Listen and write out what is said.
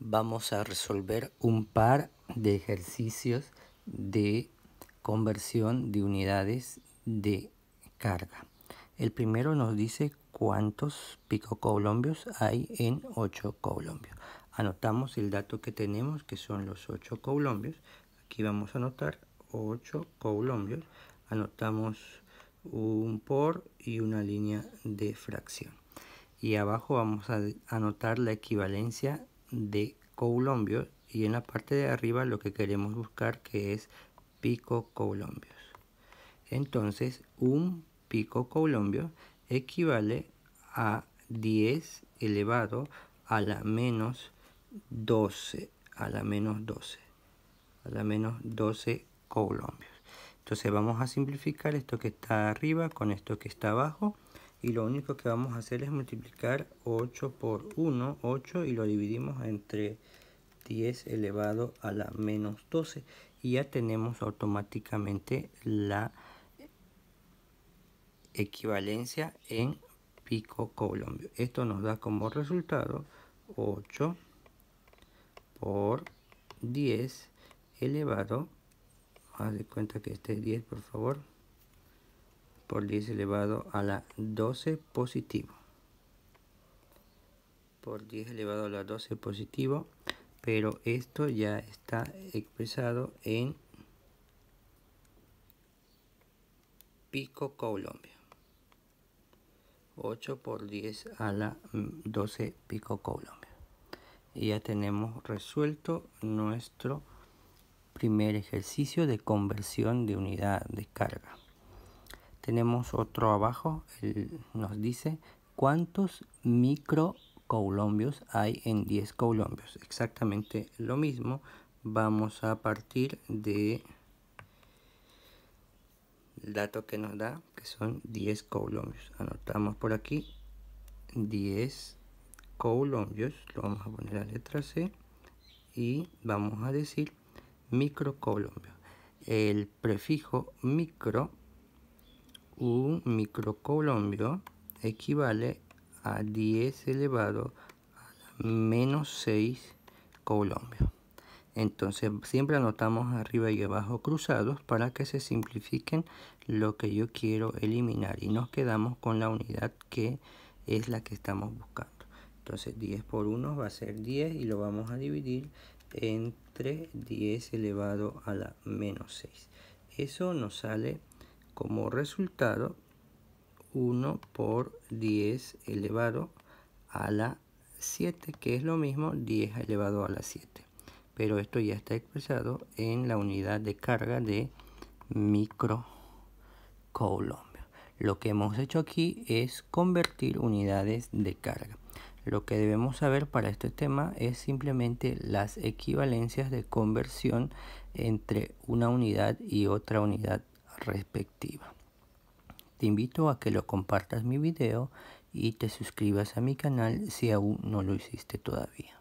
vamos a resolver un par de ejercicios de conversión de unidades de carga. El primero nos dice cuántos picocolombios hay en 8 colombios. Anotamos el dato que tenemos que son los 8 colombios. Aquí vamos a anotar 8 colombios. Anotamos un por y una línea de fracción. Y abajo vamos a anotar la equivalencia de colombios y en la parte de arriba lo que queremos buscar que es pico colombios Entonces un pico colombio equivale a 10 elevado a la menos 12, a la menos 12, a la menos 12 colombios Entonces vamos a simplificar esto que está arriba con esto que está abajo y lo único que vamos a hacer es multiplicar 8 por 1, 8 y lo dividimos entre 10 elevado a la menos 12 y ya tenemos automáticamente la equivalencia en pico colombio. Esto nos da como resultado 8 por 10 elevado, haz de cuenta que este es 10 por favor, por 10 elevado a la 12 positivo. Por 10 elevado a la 12 positivo. Pero esto ya está expresado en pico Colombia. 8 por 10 a la 12 pico Colombia. Y ya tenemos resuelto nuestro primer ejercicio de conversión de unidad de carga tenemos otro abajo, nos dice cuántos microcolombios hay en 10 colombios Exactamente lo mismo, vamos a partir de el dato que nos da, que son 10 colombios Anotamos por aquí 10 colombios lo vamos a poner la letra C y vamos a decir microcoulombio El prefijo micro un microcolombio equivale a 10 elevado a menos 6 colombios. Entonces siempre anotamos arriba y abajo cruzados para que se simplifiquen lo que yo quiero eliminar y nos quedamos con la unidad que es la que estamos buscando. Entonces 10 por 1 va a ser 10 y lo vamos a dividir entre 10 elevado a la menos 6. Eso nos sale como resultado 1 por 10 elevado a la 7, que es lo mismo 10 elevado a la 7. Pero esto ya está expresado en la unidad de carga de microcoulombio. Lo que hemos hecho aquí es convertir unidades de carga. Lo que debemos saber para este tema es simplemente las equivalencias de conversión entre una unidad y otra unidad respectiva. Te invito a que lo compartas mi video y te suscribas a mi canal si aún no lo hiciste todavía.